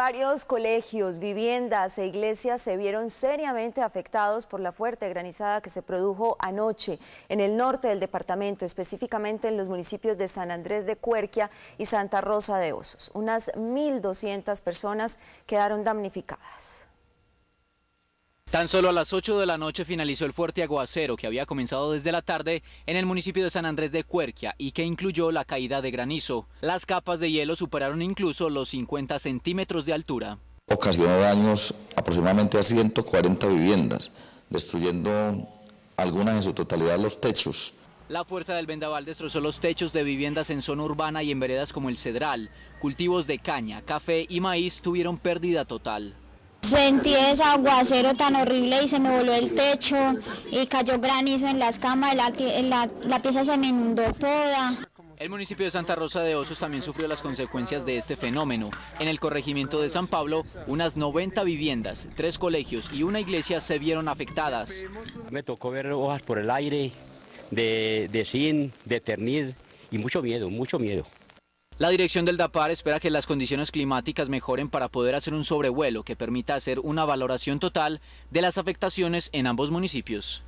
Varios colegios, viviendas e iglesias se vieron seriamente afectados por la fuerte granizada que se produjo anoche en el norte del departamento, específicamente en los municipios de San Andrés de Cuerquia y Santa Rosa de Osos. Unas 1.200 personas quedaron damnificadas. Tan solo a las 8 de la noche finalizó el fuerte aguacero que había comenzado desde la tarde en el municipio de San Andrés de Cuerquia y que incluyó la caída de granizo. Las capas de hielo superaron incluso los 50 centímetros de altura. Ocasionó daños aproximadamente a 140 viviendas, destruyendo algunas en su totalidad los techos. La fuerza del vendaval destrozó los techos de viviendas en zona urbana y en veredas como el Cedral. Cultivos de caña, café y maíz tuvieron pérdida total. Sentí ese aguacero tan horrible y se me voló el techo y cayó granizo en las camas, la, la, la pieza se me inundó toda. El municipio de Santa Rosa de Osos también sufrió las consecuencias de este fenómeno. En el corregimiento de San Pablo, unas 90 viviendas, tres colegios y una iglesia se vieron afectadas. Me tocó ver hojas por el aire, de, de zinc, de ternid y mucho miedo, mucho miedo. La dirección del DAPAR espera que las condiciones climáticas mejoren para poder hacer un sobrevuelo que permita hacer una valoración total de las afectaciones en ambos municipios.